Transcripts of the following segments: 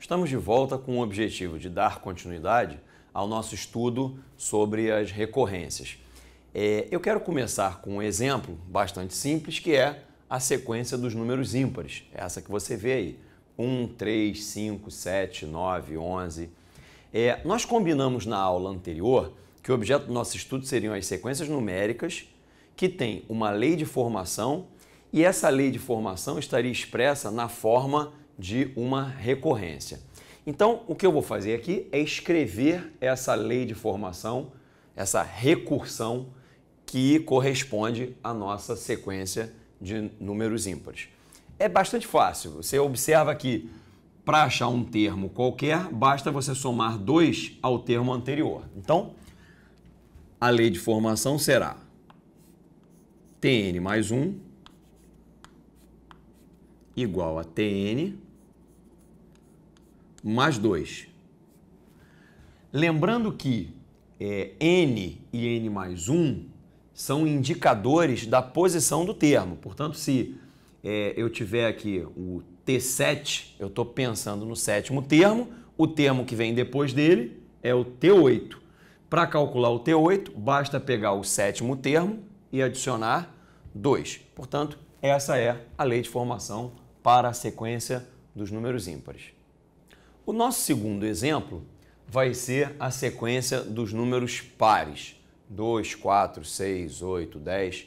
Estamos de volta com o objetivo de dar continuidade ao nosso estudo sobre as recorrências. É, eu quero começar com um exemplo bastante simples que é a sequência dos números ímpares, é essa que você vê aí: 1, 3, 5, 7, 9, 11. É, nós combinamos na aula anterior que o objeto do nosso estudo seriam as sequências numéricas que têm uma lei de formação e essa lei de formação estaria expressa na forma de uma recorrência. Então, o que eu vou fazer aqui é escrever essa lei de formação, essa recursão que corresponde à nossa sequência de números ímpares. É bastante fácil. Você observa que para achar um termo qualquer, basta você somar 2 ao termo anterior. Então, a lei de formação será Tn mais 1 igual a Tn mais 2. Lembrando que é, n e n mais 1 são indicadores da posição do termo. Portanto, se é, eu tiver aqui o T7, eu estou pensando no sétimo termo, o termo que vem depois dele é o T8. Para calcular o T8, basta pegar o sétimo termo e adicionar 2. Portanto, essa é a lei de formação para a sequência dos números ímpares. O nosso segundo exemplo vai ser a sequência dos números pares, 2, 4, 6, 8, 10.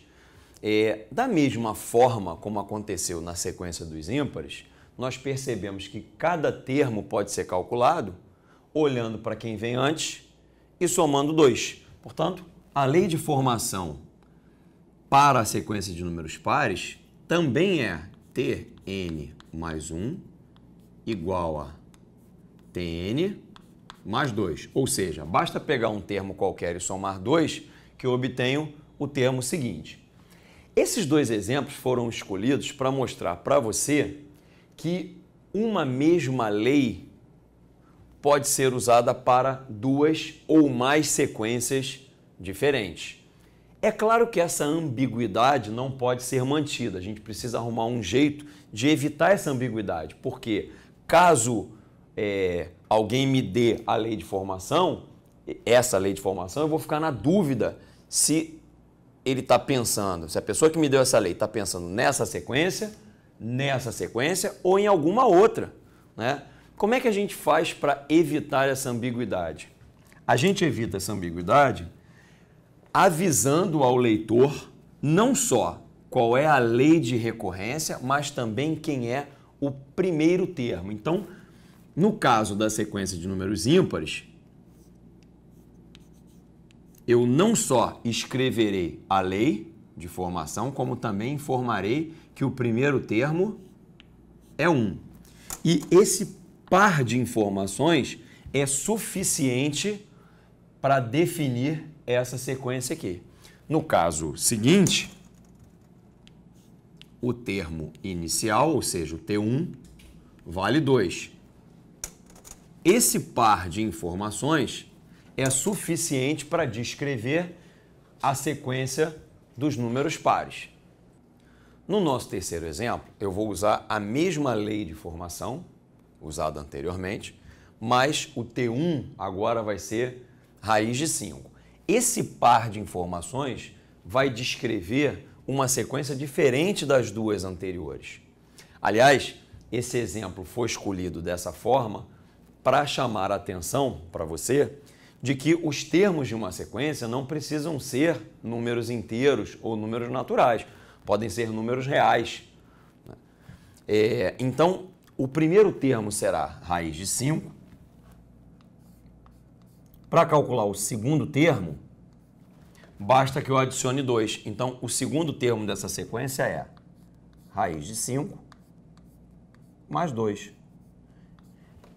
É, da mesma forma como aconteceu na sequência dos ímpares, nós percebemos que cada termo pode ser calculado olhando para quem vem antes e somando 2. Portanto, a lei de formação para a sequência de números pares também é Tn mais 1 igual a TN mais 2. Ou seja, basta pegar um termo qualquer e somar 2 que eu obtenho o termo seguinte. Esses dois exemplos foram escolhidos para mostrar para você que uma mesma lei pode ser usada para duas ou mais sequências diferentes. É claro que essa ambiguidade não pode ser mantida. A gente precisa arrumar um jeito de evitar essa ambiguidade, porque caso é, alguém me dê a lei de formação, essa lei de formação, eu vou ficar na dúvida se ele está pensando, se a pessoa que me deu essa lei está pensando nessa sequência, nessa sequência ou em alguma outra. Né? Como é que a gente faz para evitar essa ambiguidade? A gente evita essa ambiguidade avisando ao leitor não só qual é a lei de recorrência, mas também quem é o primeiro termo. Então, no caso da sequência de números ímpares, eu não só escreverei a lei de formação, como também informarei que o primeiro termo é 1. Um. E esse par de informações é suficiente para definir essa sequência aqui. No caso seguinte, o termo inicial, ou seja, o T1, vale 2. Esse par de informações é suficiente para descrever a sequência dos números pares. No nosso terceiro exemplo, eu vou usar a mesma lei de formação usada anteriormente, mas o T1 agora vai ser raiz de 5. Esse par de informações vai descrever uma sequência diferente das duas anteriores. Aliás, esse exemplo foi escolhido dessa forma para chamar a atenção para você de que os termos de uma sequência não precisam ser números inteiros ou números naturais, podem ser números reais. Né? É, então, o primeiro termo será raiz de 5. Para calcular o segundo termo, basta que eu adicione 2. Então, o segundo termo dessa sequência é raiz de 5 mais 2.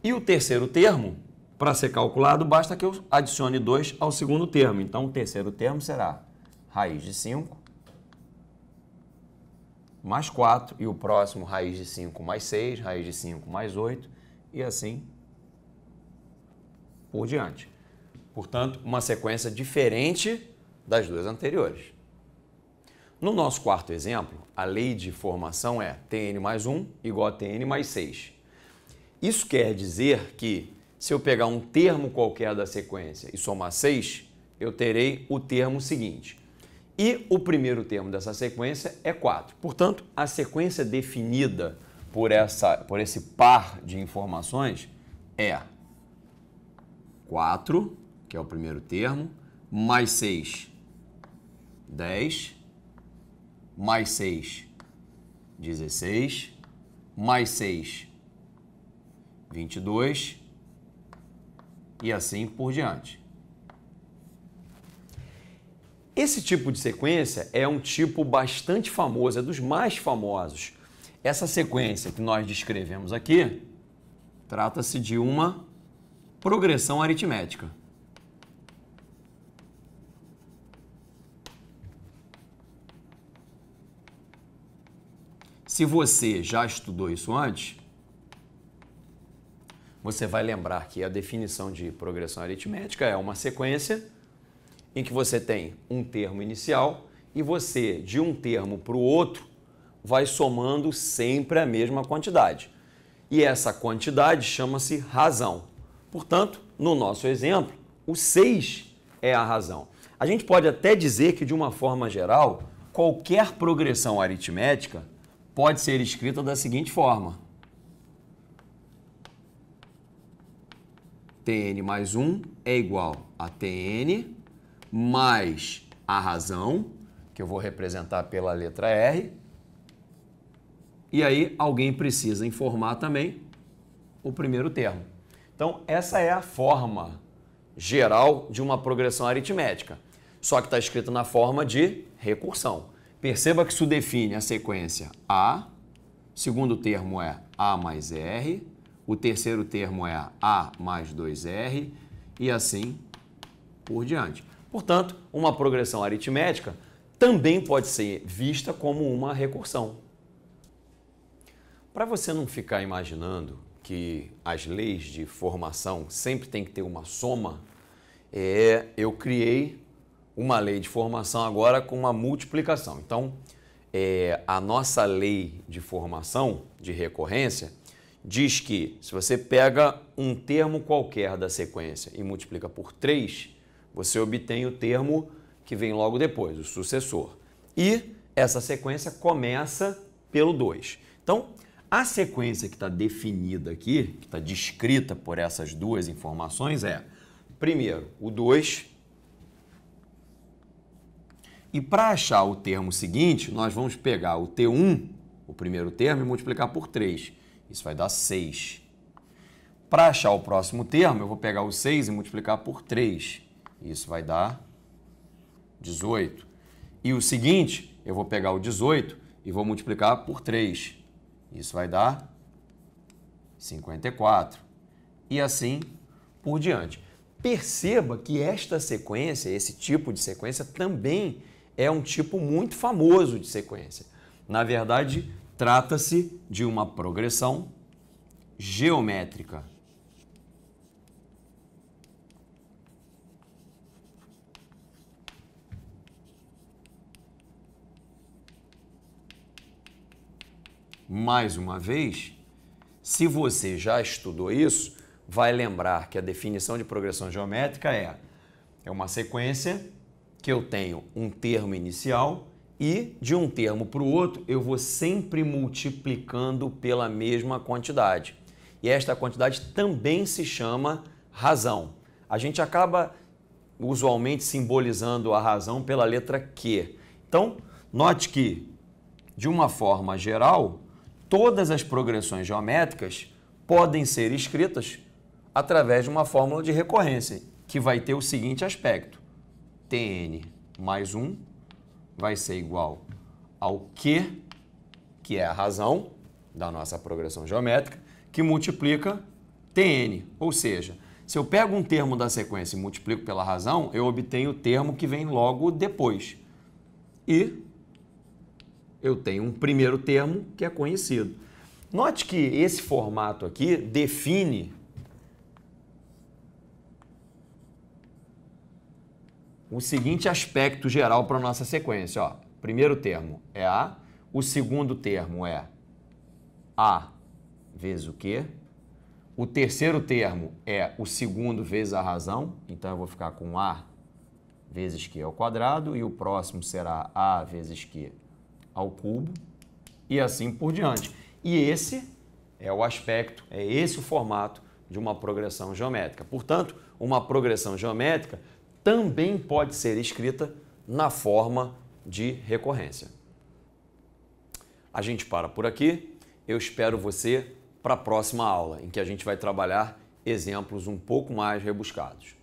E o terceiro termo, para ser calculado, basta que eu adicione 2 ao segundo termo. Então, o terceiro termo será raiz de 5 mais 4, e o próximo raiz de 5 mais 6, raiz de 5 mais 8, e assim por diante. Portanto, uma sequência diferente das duas anteriores. No nosso quarto exemplo, a lei de formação é Tn mais 1 igual a Tn mais 6. Isso quer dizer que, se eu pegar um termo qualquer da sequência e somar 6, eu terei o termo seguinte. E o primeiro termo dessa sequência é 4. Portanto, a sequência definida por, essa, por esse par de informações é 4, que é o primeiro termo, mais 6, 10, mais 6, 16, mais 6, 22 e assim por diante. Esse tipo de sequência é um tipo bastante famoso, é dos mais famosos. Essa sequência que nós descrevemos aqui trata-se de uma progressão aritmética. Se você já estudou isso antes, você vai lembrar que a definição de progressão aritmética é uma sequência em que você tem um termo inicial e você, de um termo para o outro, vai somando sempre a mesma quantidade. E essa quantidade chama-se razão. Portanto, no nosso exemplo, o 6 é a razão. A gente pode até dizer que, de uma forma geral, qualquer progressão aritmética pode ser escrita da seguinte forma: Tn mais 1 é igual a Tn mais a razão, que eu vou representar pela letra R. E aí alguém precisa informar também o primeiro termo. Então, essa é a forma geral de uma progressão aritmética, só que está escrito na forma de recursão. Perceba que isso define a sequência A, segundo termo é A mais R, o terceiro termo é A mais 2R e assim por diante. Portanto, uma progressão aritmética também pode ser vista como uma recursão. Para você não ficar imaginando que as leis de formação sempre tem que ter uma soma, é, eu criei uma lei de formação agora com uma multiplicação. Então, é, a nossa lei de formação de recorrência diz que se você pega um termo qualquer da sequência e multiplica por 3, você obtém o termo que vem logo depois, o sucessor. E essa sequência começa pelo 2. Então, a sequência que está definida aqui, que está descrita por essas duas informações, é primeiro o 2. E para achar o termo seguinte, nós vamos pegar o T1, o primeiro termo, e multiplicar por 3. Isso vai dar 6. Para achar o próximo termo, eu vou pegar o 6 e multiplicar por 3. Isso vai dar 18. E o seguinte, eu vou pegar o 18 e vou multiplicar por 3. Isso vai dar 54. E assim por diante. Perceba que esta sequência, esse tipo de sequência, também é um tipo muito famoso de sequência. Na verdade, Trata-se de uma progressão geométrica. Mais uma vez, se você já estudou isso, vai lembrar que a definição de progressão geométrica é, é uma sequência que eu tenho um termo inicial e de um termo para o outro eu vou sempre multiplicando pela mesma quantidade. E esta quantidade também se chama razão. A gente acaba usualmente simbolizando a razão pela letra Q. Então, note que, de uma forma geral, todas as progressões geométricas podem ser escritas através de uma fórmula de recorrência, que vai ter o seguinte aspecto: Tn mais 1 vai ser igual ao Q, que é a razão da nossa progressão geométrica, que multiplica Tn. Ou seja, se eu pego um termo da sequência e multiplico pela razão, eu obtenho o termo que vem logo depois. E eu tenho um primeiro termo que é conhecido. Note que esse formato aqui define o seguinte aspecto geral para a nossa sequência. Ó. Primeiro termo é A, o segundo termo é A vezes o quê? O terceiro termo é o segundo vezes a razão, então eu vou ficar com A vezes Q ao quadrado e o próximo será A vezes Q ao cubo e assim por diante. E esse é o aspecto, é esse o formato de uma progressão geométrica. Portanto, uma progressão geométrica também pode ser escrita na forma de recorrência. A gente para por aqui. Eu espero você para a próxima aula, em que a gente vai trabalhar exemplos um pouco mais rebuscados.